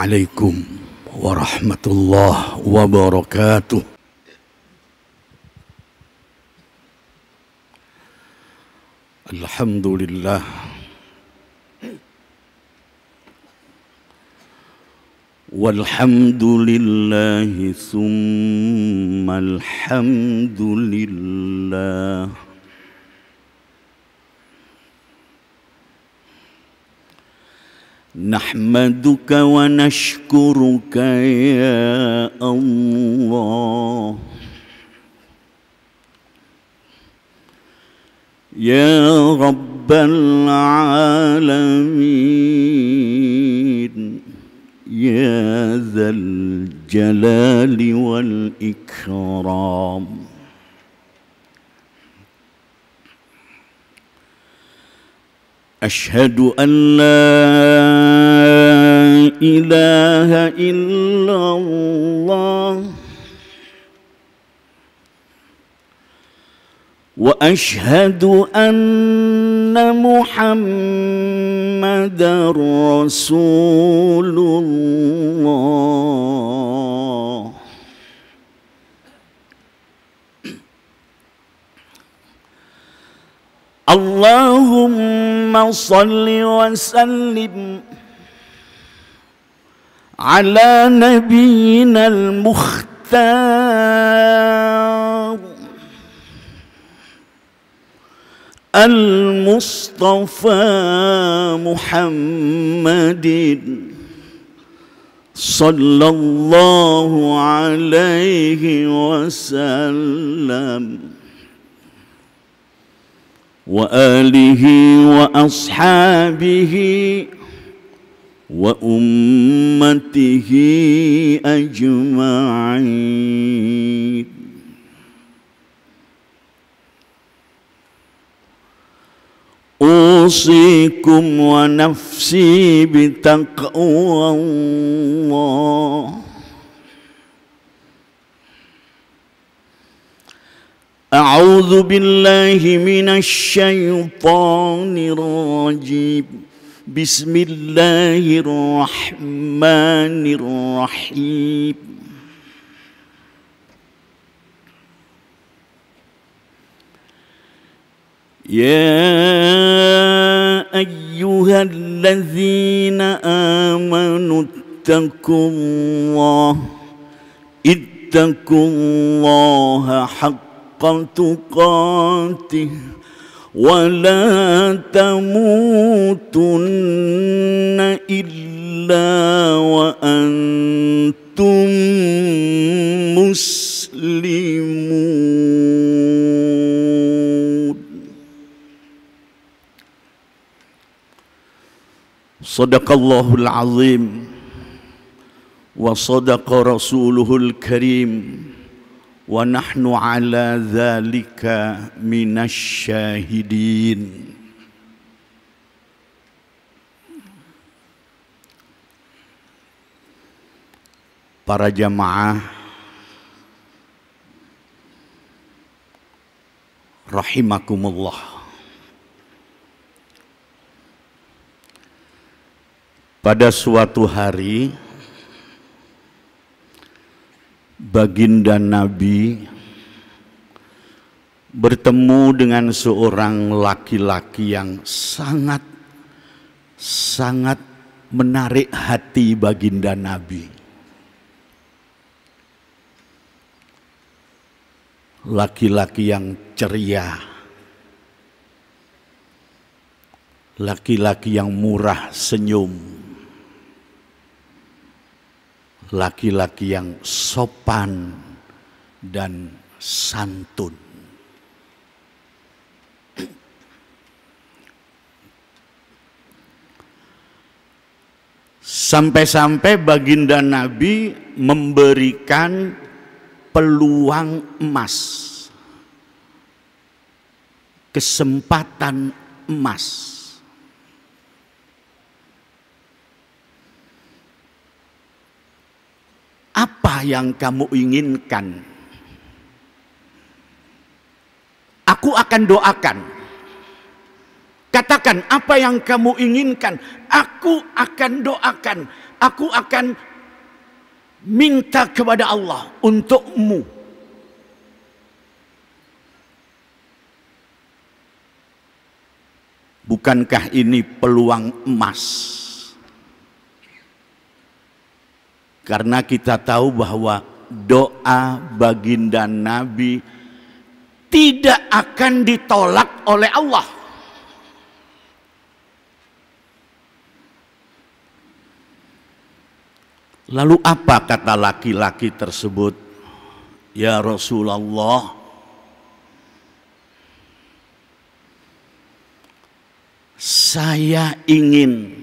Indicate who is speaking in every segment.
Speaker 1: عليكم ورحمة الله وبركاته الحمد لله والحمد لله ثم الحمد لله نحمدك ونشكرك يا الله يا رب العالمين يا ذا الجلال والإكرام أشهد أن لا إله إلا الله وأشهد أن محمد رسول الله اللهم صل وسلم على نبينا المختار المصطفى محمد صلى الله عليه وسلم واله واصحابه وامته اجمعين اوصيكم ونفسي بتقوى الله أعوذ بالله من الشيطان الرجيم بسم الله الرحمن الرحيم يا أيها الذين آمنوا اتقوا الله اتقوا الله حق حق تقاته ولا تموتن الا وانتم مسلمون صدق الله العظيم وصدق رسوله الكريم wa nahnu ala dzalika minasyahidin para jamaah rahimakumullah pada suatu hari baginda Nabi bertemu dengan seorang laki-laki yang sangat sangat menarik hati baginda Nabi. Laki-laki yang ceria. Laki-laki yang murah senyum laki-laki yang sopan dan santun. Sampai-sampai baginda Nabi memberikan peluang emas. Kesempatan emas Apa yang kamu inginkan? Aku akan doakan. Katakan apa yang kamu inginkan. Aku akan doakan. Aku akan minta kepada Allah untukmu. Bukankah ini peluang emas? Karena kita tahu bahwa doa baginda Nabi tidak akan ditolak oleh Allah. Lalu apa kata laki-laki tersebut? Ya Rasulullah, saya ingin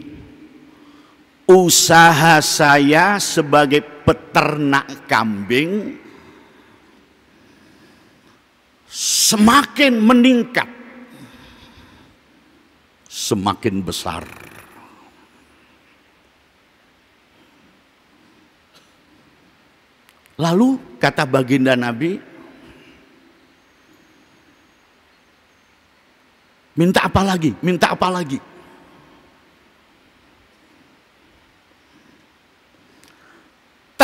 Speaker 1: usaha saya sebagai peternak kambing semakin meningkat, semakin besar. Lalu kata baginda Nabi, minta apa lagi? Minta apa lagi?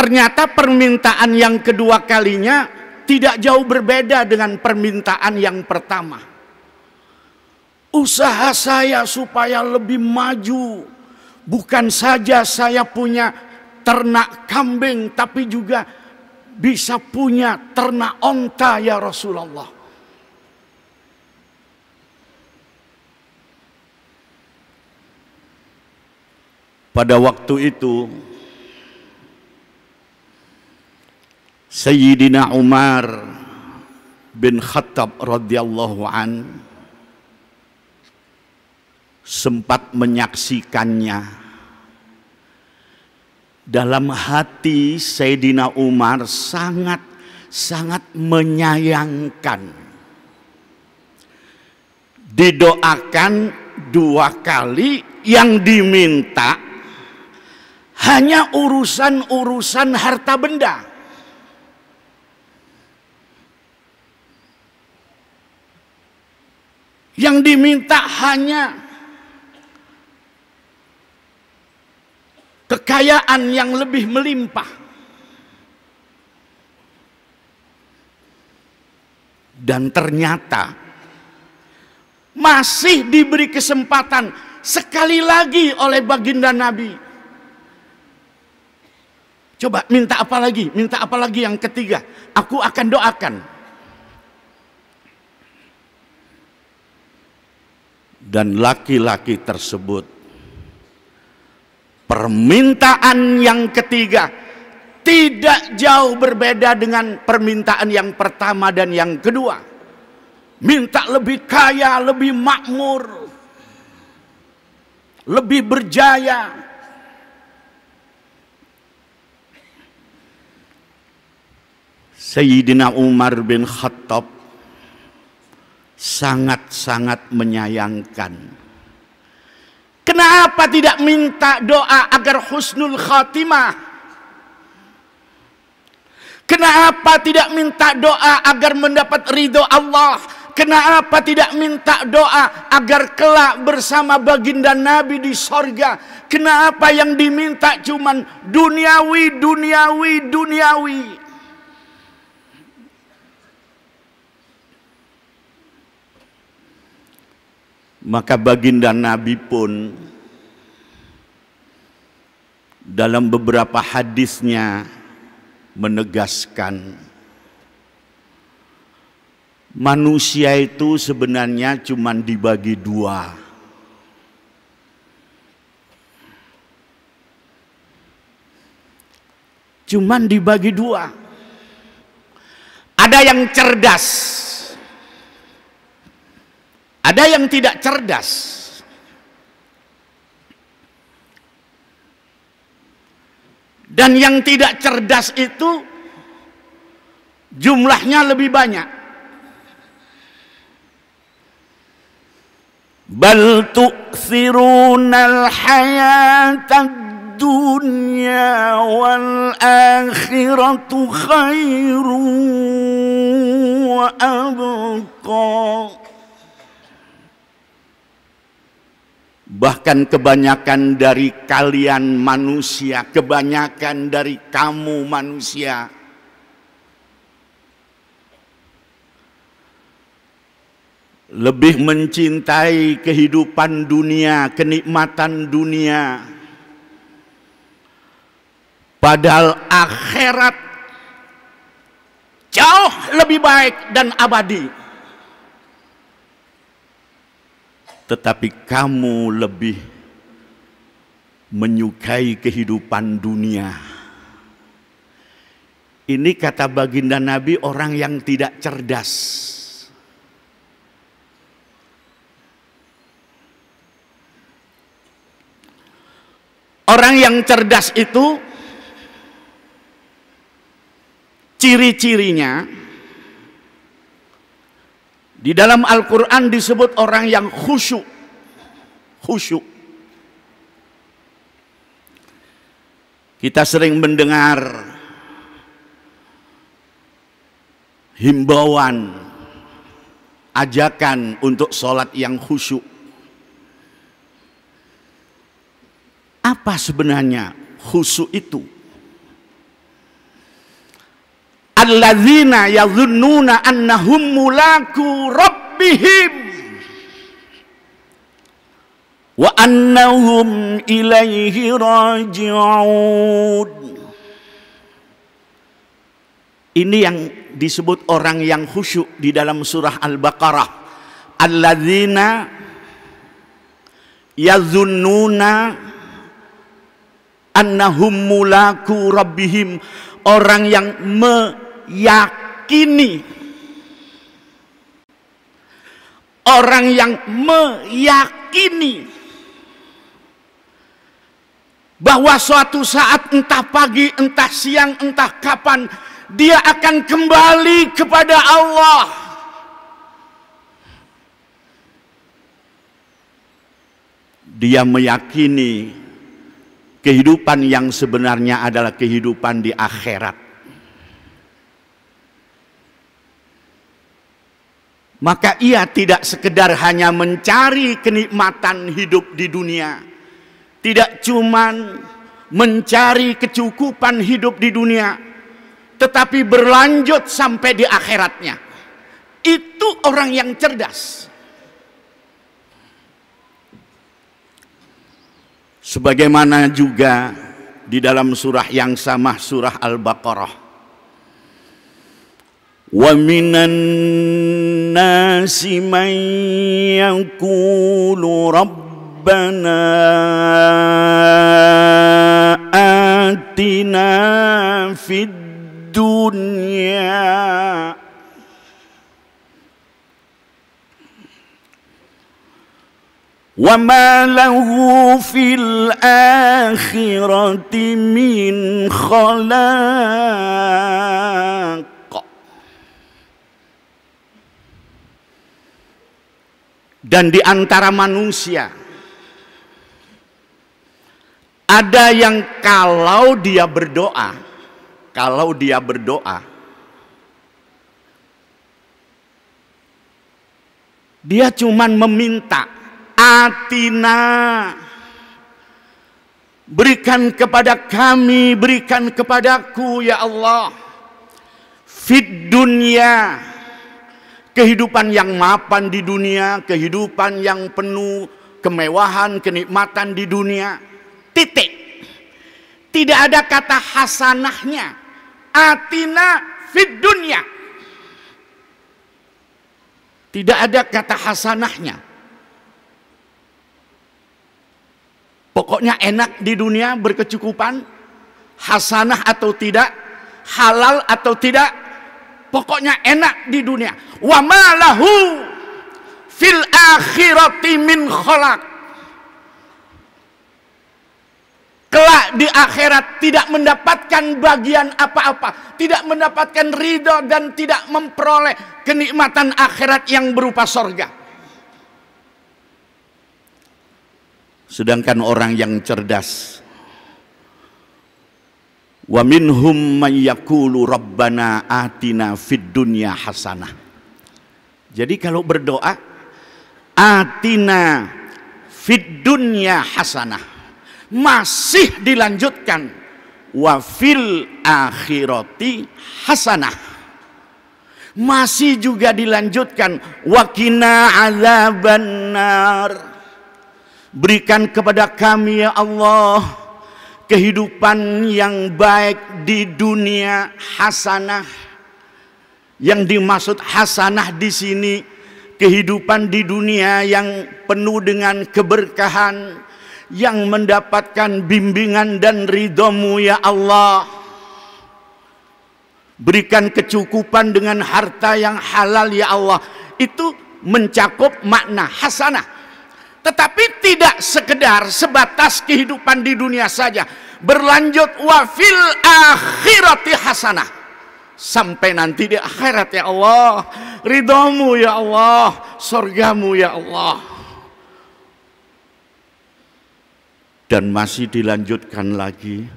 Speaker 1: Ternyata permintaan yang kedua kalinya tidak jauh berbeda dengan permintaan yang pertama. Usaha saya supaya lebih maju, bukan saja saya punya ternak kambing, tapi juga bisa punya ternak onta, ya Rasulullah. Pada waktu itu, Sayyidina Umar bin Khattab radhiyallahu an sempat menyaksikannya dalam hati Sayyidina Umar sangat sangat menyayangkan didoakan dua kali yang diminta hanya urusan-urusan harta benda. Yang diminta hanya kekayaan yang lebih melimpah. Dan ternyata masih diberi kesempatan sekali lagi oleh baginda Nabi. Coba minta apa lagi? Minta apa lagi yang ketiga? Aku akan doakan. dan laki-laki tersebut. Permintaan yang ketiga tidak jauh berbeda dengan permintaan yang pertama dan yang kedua. Minta lebih kaya, lebih makmur, lebih berjaya. Sayyidina Umar bin Khattab sangat-sangat menyayangkan. Kenapa tidak minta doa agar husnul khatimah? Kenapa tidak minta doa agar mendapat ridho Allah? Kenapa tidak minta doa agar kelak bersama baginda Nabi di sorga? Kenapa yang diminta cuman duniawi, duniawi, duniawi? Maka baginda Nabi pun dalam beberapa hadisnya menegaskan manusia itu sebenarnya cuma dibagi dua. Cuman dibagi dua. Ada yang cerdas, ada yang tidak cerdas. Dan yang tidak cerdas itu jumlahnya lebih banyak. Bal tu'thirunal hayatad dunya wal akhiratu khairu wa abqa. Bahkan kebanyakan dari kalian manusia, kebanyakan dari kamu manusia, lebih mencintai kehidupan dunia, kenikmatan dunia. Padahal akhirat jauh lebih baik dan abadi. tetapi kamu lebih menyukai kehidupan dunia. Ini kata baginda Nabi orang yang tidak cerdas. Orang yang cerdas itu ciri-cirinya di dalam Al-Quran disebut orang yang khusyuk. Khusyuk. Kita sering mendengar himbauan, ajakan untuk sholat yang khusyuk. Apa sebenarnya khusyuk itu? allazina yazunnuna annahum mulaku rabbihim wa annahum ilaihi raji'un ini yang disebut orang yang khusyuk di dalam surah Al-Baqarah alladzina yazunnuna annahum mulaku rabbihim orang yang meyakini orang yang meyakini bahwa suatu saat entah pagi, entah siang, entah kapan dia akan kembali kepada Allah. Dia meyakini Kehidupan yang sebenarnya adalah kehidupan di akhirat. Maka ia tidak sekedar hanya mencari kenikmatan hidup di dunia. Tidak cuman mencari kecukupan hidup di dunia, tetapi berlanjut sampai di akhiratnya. Itu orang yang cerdas. Sebagaimana juga di dalam surah yang sama surah Al-Baqarah. Wa minan nasi man yakulu rabbana atina fid dunya وما له في الآخرة من خلاق Dan di antara manusia ada yang kalau dia berdoa, kalau dia berdoa, dia cuman meminta atina berikan kepada kami berikan kepadaku ya Allah fit dunia kehidupan yang mapan di dunia kehidupan yang penuh kemewahan kenikmatan di dunia titik tidak ada kata hasanahnya atina fit dunia tidak ada kata hasanahnya Pokoknya enak di dunia berkecukupan, hasanah atau tidak, halal atau tidak, pokoknya enak di dunia. Wa malahu fil akhirati min kholak kelak di akhirat tidak mendapatkan bagian apa-apa, tidak mendapatkan ridho dan tidak memperoleh kenikmatan akhirat yang berupa sorga. Sedangkan orang yang cerdas Wa minhum may yaqulu rabbana atina fid dunya hasanah. Jadi kalau berdoa atina fid dunya hasanah masih dilanjutkan wa fil akhirati hasanah masih juga dilanjutkan wakina qina nar Berikan kepada kami ya Allah kehidupan yang baik di dunia hasanah. Yang dimaksud hasanah di sini kehidupan di dunia yang penuh dengan keberkahan yang mendapatkan bimbingan dan ridhomu ya Allah. Berikan kecukupan dengan harta yang halal ya Allah. Itu mencakup makna hasanah. Tetapi tidak sekedar sebatas kehidupan di dunia saja. Berlanjut wafil akhirati hasanah. Sampai nanti di akhirat ya Allah. Ridhamu ya Allah. surgamu ya Allah. Dan masih dilanjutkan lagi.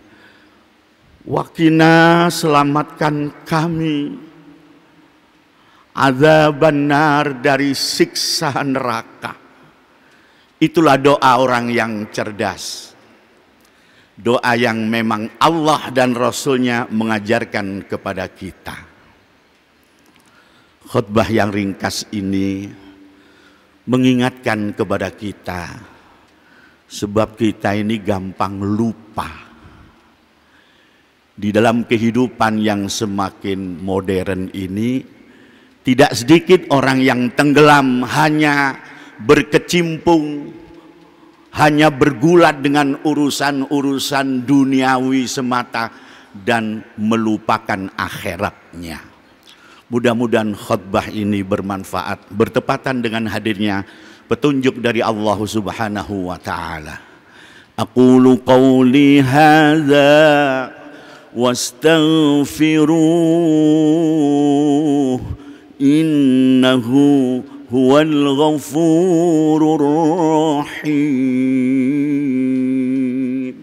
Speaker 1: Wakina selamatkan kami azaban benar dari siksa neraka Itulah doa orang yang cerdas. Doa yang memang Allah dan Rasulnya mengajarkan kepada kita. Khutbah yang ringkas ini mengingatkan kepada kita. Sebab kita ini gampang lupa. Di dalam kehidupan yang semakin modern ini, tidak sedikit orang yang tenggelam hanya berkecimpung hanya bergulat dengan urusan-urusan duniawi semata dan melupakan akhiratnya. Mudah-mudahan khutbah ini bermanfaat, bertepatan dengan hadirnya petunjuk dari Allah Subhanahu wa taala. Aqulu qawli hadza wastaghfiruh innahu هو الغفور الرحيم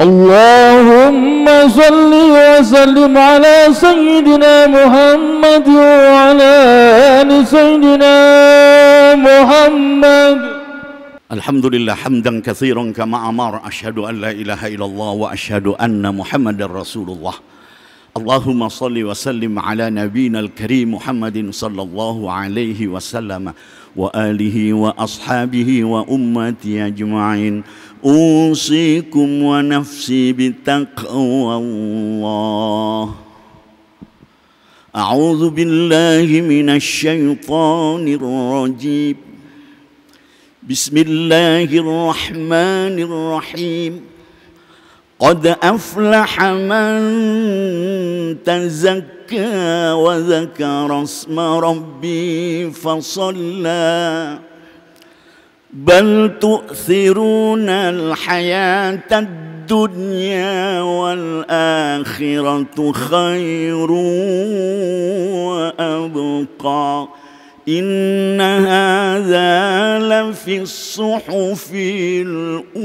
Speaker 1: اللهم صل وسلم على سيدنا محمد وعلى ال سيدنا محمد الحمد لله حمدا كثيرا كما امر اشهد ان لا اله الا الله واشهد ان محمدا رسول الله اللهم صل وسلم على نبينا الكريم محمد صلى الله عليه وسلم وآله وأصحابه وأمتي أجمعين أوصيكم ونفسي بتقوى الله أعوذ بالله من الشيطان الرجيم بسم الله الرحمن الرحيم قد افلح من تزكى وذكر اسم ربي فصلى بل تؤثرون الحياه الدنيا والاخره خير وابقى إن هذا لفي الصحف الأولى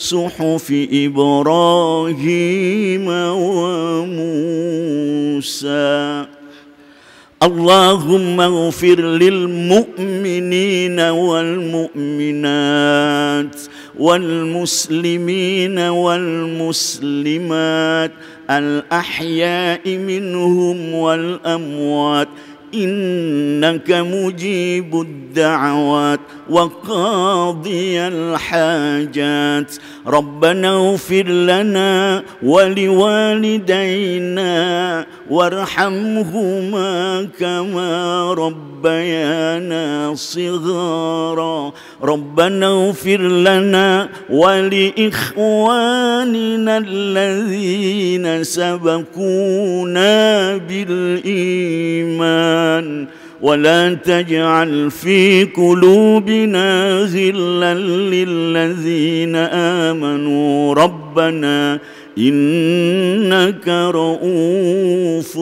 Speaker 1: صحف إبراهيم وموسى اللهم اغفر للمؤمنين والمؤمنات والمسلمين والمسلمات الأحياء منهم والأموات انك مجيب الدعوات وقاضي الحاجات ربنا اغفر لنا ولوالدينا وارحمهما كما ربيانا صغارا ربنا اغفر لنا ولاخواننا الذين سبقونا بالايمان ولا تجعل في قلوبنا غلا للذين امنوا ربنا إنك رؤوف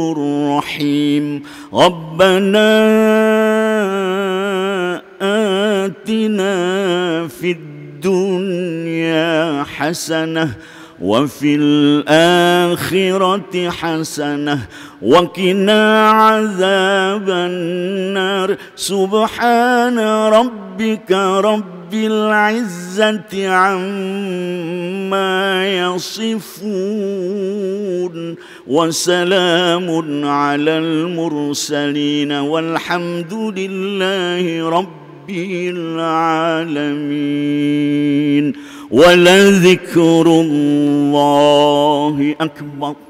Speaker 1: رحيم ربنا آتنا في الدنيا حسنة وفي الآخرة حسنة وقنا عذاب النار سبحان ربك رب رب العزه عما يصفون وسلام على المرسلين والحمد لله رب العالمين ولذكر الله اكبر